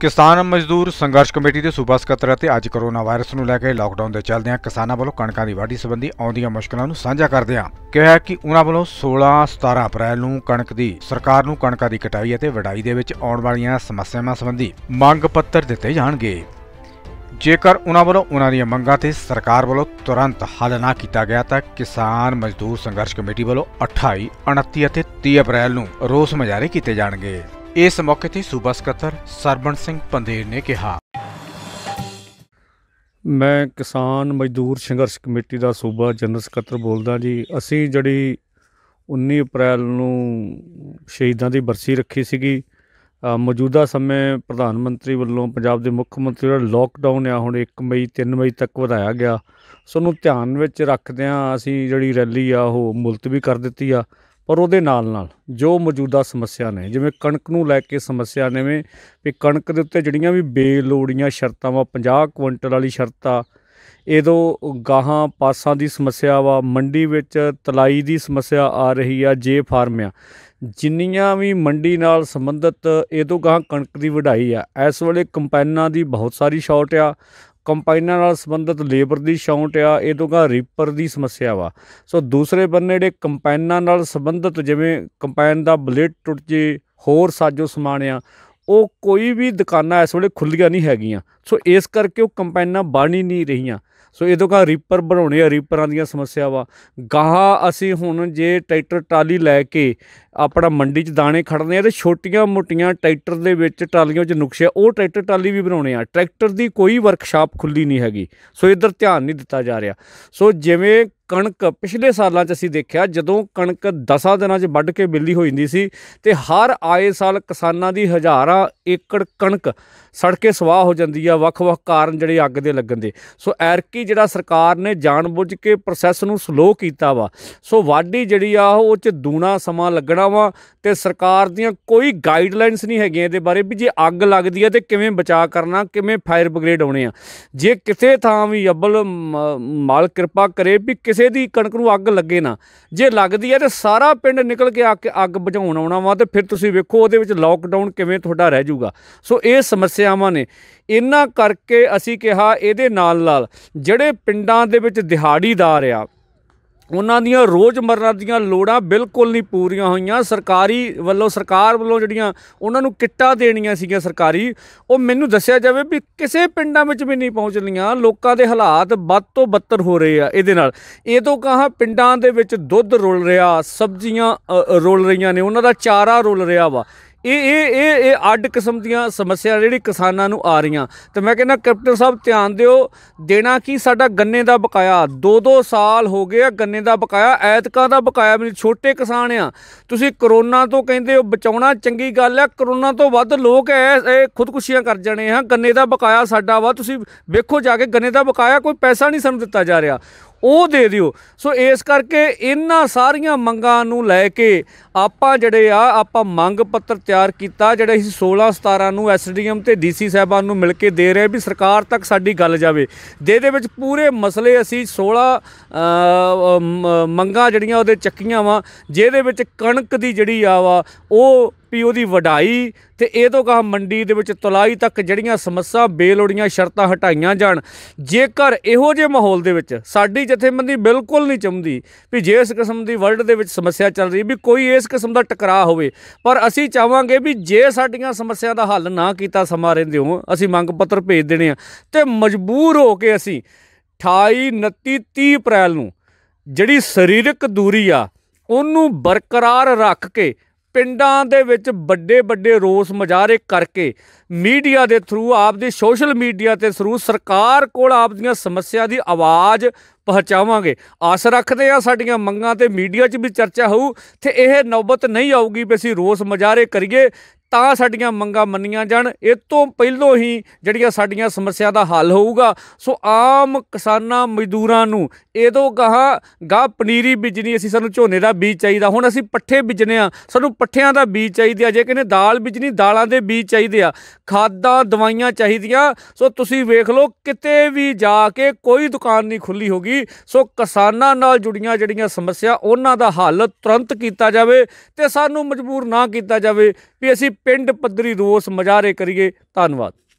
ਕਿਸਾਨ ਮਜ਼ਦੂਰ ਸੰਘਰਸ਼ ਕਮੇਟੀ ਦੇ ਸੂਬਾ ਸਕੱਤਰ ਅਤੇ ਅੱਜ ਕੋਰੋਨਾ ਵਾਇਰਸ ਨੂੰ ਲੈ ਕੇ ਲਾਕਡਾਊਨ ਦੇ ਚੱਲਦਿਆਂ ਕਿਸਾਨਾਂ ਵੱਲੋਂ ਕਣਕਾਂ ਦੀ ਵਾਢੀ ਸੰਬੰਧੀ ਆਉਂਦੀਆਂ ਮੁਸ਼ਕਲਾਂ ਨੂੰ ਸਾਂਝਾ ਕਰਦਿਆਂ ਕਿਹਾ ਕਿ ਉਹਨਾਂ ਵੱਲੋਂ 16-17 ਅਪ੍ਰੈਲ ਨੂੰ ਕਣਕ ਦੀ ਸਰਕਾਰ ਨੂੰ ਕਣਕਾਂ ਦੀ ਕਟਾਈ ਅਤੇ ਵਢਾਈ ਦੇ ਵਿੱਚ ਆਉਣ ਵਾਲੀਆਂ ਸਮੱਸਿਆਵਾਂ ਸੰਬੰਧੀ ਮੰਗ ਪੱਤਰ ਦਿੱਤੇ ਜਾਣਗੇ ਜੇਕਰ ਉਹਨਾਂ ਵੱਲੋਂ ਉਹਨਾਂ ਦੀਆਂ ਮੰਗਾਂ ਤੇ ਸਰਕਾਰ ਵੱਲੋਂ ਤੁਰੰਤ ਹੱਲ ਨਾ ਕੀਤਾ ਗਿਆ ਤਾਂ ਕਿਸਾਨ ਮਜ਼ਦੂਰ ਸੰਘਰਸ਼ ਕਮੇਟੀ ਵੱਲੋਂ 28, 29 ਅਤੇ 30 ਅਪ੍ਰੈਲ ਨੂੰ ਰੋਸ ਮੁਜ਼ਾਹਰੇ ਕੀਤੇ ਜਾਣਗੇ। ਇਸ ਮੌਕੇ ਤੇ ਸੂਬਾ ਸਕੱਤਰ ਸਰਬਣ ਸਿੰਘ ਪੰਦੇਰ ਨੇ ਕਿਹਾ ਮੈਂ ਕਿਸਾਨ ਮਜ਼ਦੂਰ ਸੰਘਰਸ਼ ਕਮੇਟੀ ਦਾ ਸੂਬਾ ਜਨਰਲ ਸਕੱਤਰ ਬੋਲਦਾ ਜੀ ਅਸੀਂ ਜਿਹੜੀ 19 ਅਪ੍ਰੈਲ ਨੂੰ ਸ਼ਹੀਦਾਂ ਦੀ ਬਰਸੀ ਰੱਖੀ ਸੀਗੀ ਮੌਜੂਦਾ ਸਮੇਂ ਪ੍ਰਧਾਨ ਮੰਤਰੀ ਵੱਲੋਂ ਪੰਜਾਬ ਦੇ ਮੁੱਖ ਮੰਤਰੀ ਦਾ ਲੋਕਡਾਊਨ ਆ ਹੁਣ 1 ਮਈ 3 ਮਈ ਤੱਕ ਵਧਾਇਆ ਗਿਆ ਸੋ ਨੂੰ ਧਿਆਨ ਵਿੱਚ ਰੱਖਦਿਆਂ ਅਸੀਂ ਜਿਹੜੀ ਰੈਲੀ ਆ ਉਹ ਮੁਲਤਵੀ ਕਰ ਦਿੱਤੀ ਆ ਔਰ ਉਹਦੇ ਨਾਲ ਨਾਲ ਜੋ ਮੌਜੂਦਾ ਸਮੱਸਿਆ ਨੇ ਜਿਵੇਂ ਕਣਕ ਨੂੰ ਲੈ ਕੇ ਸਮੱਸਿਆ ਨੇ ਵੀ ਕਣਕ ਦੇ ਉੱਤੇ ਜਿਹੜੀਆਂ ਵੀ ਬੇਲੋੜੀਆਂ ਸ਼ਰਤਾਂ ਵਾ 50 ਕੁਇੰਟਲ ਵਾਲੀ ਸ਼ਰਤ ਆ ਇਹਦੋਂ ਗਾਹਾਂ ਪਾਸਾਂ ਦੀ ਸਮੱਸਿਆ ਵਾ ਮੰਡੀ ਵਿੱਚ ਤਲਾਈ ਦੀ ਸਮੱਸਿਆ ਆ ਰਹੀ ਆ ਜੇ ਫਾਰਮ ਆ ਜਿੰਨੀਆਂ ਵੀ ਮੰਡੀ ਨਾਲ ਸੰਬੰਧਿਤ ਇਹਦੋਂ ਗਾਹਾਂ ਕਣਕ ਦੀ ਵਢਾਈ ਆ ਇਸ ਵੇਲੇ ਕੰਪੈਨਾਂ ਦੀ ਬਹੁਤ ਸਾਰੀ ਸ਼ਾਰਟ ਆ ਕੰਪਾਈਨਰ ਨਾਲ ਸੰਬੰਧਿਤ ਲੇਬਰ ਦੀ ਸ਼ੌਂਟ ਆ ਇਹ ਤੋਂ ਕਾ ਰੀਪਰ ਦੀ ਸਮੱਸਿਆ ਵਾ ਸੋ ਦੂਸਰੇ ਬੰਨੇ ਜਿਹੜੇ ਕੰਪਾਈਨਾਂ ਨਾਲ ਸੰਬੰਧਿਤ ਜਿਵੇਂ ਕੰਪਾਈਨ ਦਾ ਬਲੇਡ ਟੁੱਟ ਜੇ ਹੋਰ ਸਾਜੋ ਸਮਾਨ ਆ ਉਹ ਕੋਈ ਵੀ ਦੁਕਾਨਾਂ ਇਸ ਵੇਲੇ ਖੁੱਲੀਆਂ ਨਹੀਂ ਹੈਗੀਆਂ ਸੋ ਇਸ ਕਰਕੇ ਉਹ ਕੰਪਾਈਨਾਂ ਬਣ ਹੀ ਨਹੀਂ ਰਹੀਆਂ ਸੋ ਇਹ ਤੋਂ ਕਾ ਰੀਪਰ ਬਣਾਉਣੇ ਆ ਰੀਪਰਾਂ ਦੀਆਂ ਸਮੱਸਿਆਵਾਂ ਗਾਹਾਂ ਅਸੀਂ ਹੁਣ ਜੇ ਟਰੈਕਟਰ ਟਰਾਲੀ ਲੈ ਕੇ ਆਪਣਾ ਮੰਡੀ 'ਚ ਦਾਣੇ ਖੜਨੇ ਆ ਤੇ ਛੋਟੀਆਂ ਮੋਟੀਆਂ ਟਰੈਕਟਰ ਦੇ ਵਿੱਚ ਟਰਾਲੀਆਂ 'ਚ ਨੁਕਸੇ ਉਹ ਟਰੈਕਟਰ ਟਰਾਲੀ ਵੀ ਬਣਾਉਣੇ ਆ ਟਰੈਕਟਰ ਦੀ ਕੋਈ ਵਰਕਸ਼ਾਪ ਖੁੱਲੀ ਨਹੀਂ ਹੈਗੀ ਸੋ ਇਧਰ ਧਿਆਨ ਨਹੀਂ ਦਿੱਤਾ ਜਾ ਰਿਹਾ ਸੋ ਜਿਵੇਂ ਕਣਕ ਪਿਛਲੇ ਸਾਲਾਂ 'ਚ ਅਸੀਂ ਦੇਖਿਆ ਜਦੋਂ ਕਣਕ 10 ਦਿਨਾਂ 'ਚ ਵੱਢ ਕੇ ਬਿੱਲੀ ਹੋ ਜਾਂਦੀ ਸੀ ਤੇ ਹਰ ਆਏ ਸਾਲ ਕਿਸਾਨਾਂ ਦੀ ਹਜ਼ਾਰਾਂ ਏਕੜ ਕਣਕ ਸੜ ਕੇ ਸਵਾਹ ਹੋ ਜਾਂਦੀ ਆ ਵੱਖ-ਵੱਖ ਕਾਰਨ ਜਿਹੜੇ ਅੱਗ ਦੇ ਲੱਗਣ ਦੇ ਸੋ ਐਰਕੀ ਜਿਹੜਾ ਸਰਕਾਰ ਨੇ ਜਾਣਬੁੱਝ ਕੇ ਪ੍ਰੋਸੈਸ ਨੂੰ ਸਲੋ ਕੀਤਾ ਵਾ ਸੋ ਵਾਢੀ ਜਿਹੜੀ ਆ ਉਹ ਚ ਦੂਣਾ ਸਮਾਂ ਲੱਗਣਾ ਵਾ ਤੇ ਸਰਕਾਰ ਦੀਆਂ ਕੋਈ ਗਾਈਡਲਾਈਨਸ ਨਹੀਂ ਹੈਗੀਆਂ ਇਹਦੇ ਬਾਰੇ ਵੀ ਜੇ ਅੱਗ ਲੱਗਦੀ ਆ ਤੇ ਕਿਵੇਂ ਬਚਾਅ ਕਰਨਾ ਕਿਵੇਂ ਫਾਇਰ ਬ੍ਰਿਗੇਡ ਆਉਣੇ ਆ ਜੇ ਕਿਸੇ ਥਾਂ ਵੀ ਅੱਬਲ ਮਾਲ ਕਿਰਪਾ ਕਰੇ ਵੀ ਕਿਸੇ ਦੀ ਕਣਕ ਨੂੰ ਅੱਗ ਲੱਗੇ ਨਾ ਜੇ ਲੱਗਦੀ ਹੈ ਤੇ ਸਾਰਾ ਪਿੰਡ ਨਿਕਲ ਕੇ ਆ ਕੇ ਅੱਗ ਬੁਝਾਉਣ ਆਉਣਾ ਵਾ ਤੇ ਫਿਰ ਤੁਸੀਂ ਵੇਖੋ ਉਹਦੇ ਵਿੱਚ ਲਾਕਡਾਊਨ ਕਿਵੇਂ ਤੁਹਾਡਾ ਰਹਿ ਜਾਊਗਾ ਸੋ ਇਹ ਸਮੱਸਿਆਵਾਂ ਨੇ ਇਹਨਾਂ ਕਰਕੇ ਅਸੀਂ ਕਿਹਾ ਇਹਦੇ ਨਾਲ ਨਾਲ ਜਿਹੜੇ ਪਿੰਡਾਂ ਦੇ ਵਿੱਚ ਦਿਹਾੜੀਦਾਰ ਆ ਉਹਨਾਂ ਦੀਆਂ ਰੋਜ਼ਮਰਰਾ ਦੀਆਂ ਲੋੜਾਂ ਬਿਲਕੁਲ ਨਹੀਂ ਪੂਰੀਆਂ ਹੋਈਆਂ ਸਰਕਾਰੀ ਵੱਲੋਂ ਸਰਕਾਰ ਵੱਲੋਂ ਜਿਹੜੀਆਂ ਉਹਨਾਂ ਨੂੰ ਕਿੱਟਾਂ ਦੇਣੀਆਂ ਸੀਗੀਆਂ ਸਰਕਾਰੀ ਉਹ ਮੈਨੂੰ ਦੱਸਿਆ ਜਾਵੇ ਵੀ ਕਿਸੇ ਪਿੰਡਾਂ ਵਿੱਚ ਵੀ ਨਹੀਂ ਪਹੁੰਚ ਲੀਆਂ ਲੋਕਾਂ ਦੇ ਹਾਲਾਤ ਵੱਧ ਤੋਂ ਬੱਤਰ ਹੋ ਰਹੇ ਆ ਇਹਦੇ ਨਾਲ ਇਹ ਤੋਂ ਕਹਾ ਪਿੰਡਾਂ ਦੇ ਵਿੱਚ ਦੁੱਧ ਰੁੱਲ ਰਿਹਾ ਸਬਜ਼ੀਆਂ ਰੁੱਲ ਰਹੀਆਂ ਨੇ ਉਹਨਾਂ ਦਾ ਚਾਰਾ ਰੁੱਲ ਰਿਹਾ ਵਾ ਇਹ ਇਹ ਇਹ ਇਹ ਅੱਡ ਕਿਸਮ ਦੀਆਂ ਸਮੱਸਿਆ ਜਿਹੜੀ ਕਿਸਾਨਾਂ ਨੂੰ ਆ ਰਹੀਆਂ ਤੇ ਮੈਂ ਕਹਿੰਦਾ ਕੈਪਟਨ ਸਾਹਿਬ ਧਿਆਨ ਦਿਓ ਦੇਣਾ ਕੀ ਸਾਡਾ ਗੰਨੇ ਦਾ ਬਕਾਇਆ 2-2 ਸਾਲ ਹੋ ਗਏ ਆ ਗੰਨੇ ਦਾ ਬਕਾਇਆ ਐਤਕਾਂ ਦਾ ਬਕਾਇਆ ਵੀ ਛੋਟੇ ਕਿਸਾਨ ਆ ਤੁਸੀਂ ਕਰੋਨਾ ਤੋਂ ਕਹਿੰਦੇ ਹੋ ਬਚਾਉਣਾ ਚੰਗੀ ਗੱਲ ਆ ਕਰੋਨਾ ਤੋਂ ਵੱਧ ਲੋਕ ਐ ਇਹ ਖੁਦਕੁਸ਼ੀਆਂ ਕਰ ਜਾਣੇ ਆ ਗੰਨੇ ਦਾ ਬਕਾਇਆ ਸਾਡਾ ਵਾ ਤੁਸੀਂ ਵੇਖੋ ਜਾ ਕੇ ਗੰਨੇ ਦਾ ਬਕਾਇਆ ਕੋਈ ਪੈਸਾ ਨਹੀਂ ਸਾਨੂੰ ਦਿੱਤਾ ਜਾ ਰਿਹਾ ਉਹ ਦੇ ਦਿਓ ਸੋ ਇਸ ਕਰਕੇ ਇਹਨਾਂ ਸਾਰੀਆਂ ਮੰਗਾਂ ਨੂੰ ਲੈ ਕੇ ਆਪਾਂ ਜਿਹੜੇ ਆ ਆਪਾਂ ਮੰਗ ਪੱਤਰ ਤਿਆਰ ਕੀਤਾ ਜਿਹੜੇ ਅਸੀਂ 16 17 ਨੂੰ ਐਸਡੀਐਮ ਤੇ ਡੀਸੀ ਸਾਹਿਬਾਨ ਨੂੰ ਮਿਲ ਕੇ ਦੇ ਰਹੇ ਵੀ ਸਰਕਾਰ ਤੱਕ ਸਾਡੀ ਗੱਲ ਜਾਵੇ ਦੇ ਦੇ ਵਿੱਚ ਪੂਰੇ ਮਸਲੇ ਅਸੀਂ 16 ਮੰਗਾਂ ਜਿਹੜੀਆਂ ਉਹਦੇ ਚੱਕੀਆਂ ਵਾ ਜਿਹਦੇ ਵਿੱਚ ਕਣਕ ਦੀ ਜਿਹੜੀ ਆ ਵਾ ਉਹ ਵੀ ਉਹਦੀ ਵਡਾਈ ਤੇ ਇਹ ਤੋਂ ਕਹਾ ਮੰਡੀ ਦੇ ਵਿੱਚ ਤਲਾਈ ਤੱਕ ਜਿਹੜੀਆਂ ਸਮੱਸਿਆ ਬੇਲੋੜੀਆਂ ਸ਼ਰਤਾਂ ਹਟਾਈਆਂ ਜਾਣ ਜੇਕਰ ਇਹੋ ਜਿਹੇ ਮਾਹੌਲ ਦੇ ਵਿੱਚ ਸਾਡੀ ਜਥੇਬੰਦੀ ਬਿਲਕੁਲ ਨਹੀਂ ਚੰਦੀ ਵੀ ਜੇ ਇਸ ਕਿਸਮ ਦੀ ਵਰਲਡ ਦੇ ਵਿੱਚ ਸਮੱਸਿਆ ਚੱਲ ਰਹੀ ਵੀ ਕੋਈ ਇਸ ਕਿਸਮ ਦਾ ਟਕਰਾਅ ਹੋਵੇ ਪਰ ਅਸੀਂ ਚਾਹਾਂਗੇ ਵੀ ਜੇ ਸਾਡੀਆਂ ਸਮੱਸਿਆ ਦਾ ਹੱਲ ਨਾ ਕੀਤਾ ਸਮਾਂ ਰਹਿੰਦੇ ਹੋ ਅਸੀਂ ਮੰਗ ਪੱਤਰ ਭੇਜ ਦੇਣੇ ਆ ਤੇ ਮਜਬੂਰ ਹੋ ਕੇ ਅਸੀਂ 28 29 30 ਅਪ੍ਰੈਲ ਨੂੰ ਜਿਹੜੀ ਸਰੀਰਕ ਦੂਰੀ ਆ ਉਹਨੂੰ ਬਰਕਰਾਰ ਰੱਖ ਕੇ ਪਿੰਡਾਂ ਦੇ ਵਿੱਚ ਵੱਡੇ ਵੱਡੇ ਰੋਸ ਮਜਾਰੇ ਕਰਕੇ ਮੀਡੀਆ ਦੇ ਥਰੂ ਆਪਦੀ ਸੋਸ਼ਲ ਮੀਡੀਆ ਤੇ ਥਰੂ ਸਰਕਾਰ ਕੋਲ ਆਪਦੀਆਂ ਸਮੱਸਿਆ ਦੀ ਆਵਾਜ਼ ਪਹੁੰਚਾਵਾਂਗੇ ਆਸ ਰੱਖਦੇ ਆ ਸਾਡੀਆਂ ਮੰਗਾਂ ਤੇ ਮੀਡੀਆ 'ਚ ਵੀ ਚਰਚਾ ਹੋਊ ਤੇ ਇਹ ਨੌਬਤ ਨਹੀਂ ਆਊਗੀ ਵੀ ਅਸੀਂ ਰੋਸ ਮਜਾਰੇ ਕਰੀਏ ਤਾਂ ਸਾਡੀਆਂ ਮੰਗਾਂ ਮੰਨੀਆਂ ਜਾਣ ਇਹ ਤੋਂ ਪਹਿਲਾਂ ਹੀ ਜਿਹੜੀਆਂ ਸਾਡੀਆਂ ਸਮੱਸਿਆ ਦਾ ਹੱਲ ਹੋਊਗਾ ਸੋ ਆਮ ਕਿਸਾਨਾਂ ਮਜ਼ਦੂਰਾਂ ਨੂੰ ਇਹਦੋਂ ਕਹਾ ਗਾ ਪਨੀਰੀ ਬੀਜਣੀ ਅਸੀਂ ਸਾਨੂੰ ਝੋਨੇ ਦਾ ਬੀਜ ਚਾਹੀਦਾ ਹੁਣ ਅਸੀਂ ਪੱਠੇ ਬੀਜਨੇ ਆ ਸਾਨੂੰ ਪੱਠਿਆਂ ਦਾ ਬੀਜ ਚਾਹੀਦੇ ਆ ਜੇ ਕਿਨੇ ਦਾਲ ਬੀਜਣੀ ਦਾਲਾਂ ਦੇ ਬੀਜ ਚਾਹੀਦੇ ਆ ਖਾਦਾਂ ਦਵਾਈਆਂ ਚਾਹੀਦੀਆਂ ਸੋ ਤੁਸੀਂ ਵੇਖ ਲਓ ਕਿਤੇ ਵੀ ਜਾ ਕੇ ਕੋਈ ਦੁਕਾਨ ਨਹੀਂ ਖੁੱਲੀ ਹੋਗੀ ਸੋ ਕਿਸਾਨਾਂ ਨਾਲ ਜੁੜੀਆਂ ਜਿਹੜੀਆਂ ਸਮੱਸਿਆ ਉਹਨਾਂ ਦਾ ਹੱਲ ਤੁਰੰਤ ਕੀਤਾ ਜਾਵੇ ਤੇ ਸਾਨੂੰ ਮਜਬੂਰ ਨਾ ਕੀਤਾ ਜਾਵੇ ਵੀ ਅਸੀਂ ਪਿੰਡ ਪੱਧਰੀ ਰੋਸ ਮਜ਼ਾਰੇ ਕਰੀਏ ਧੰਨਵਾਦ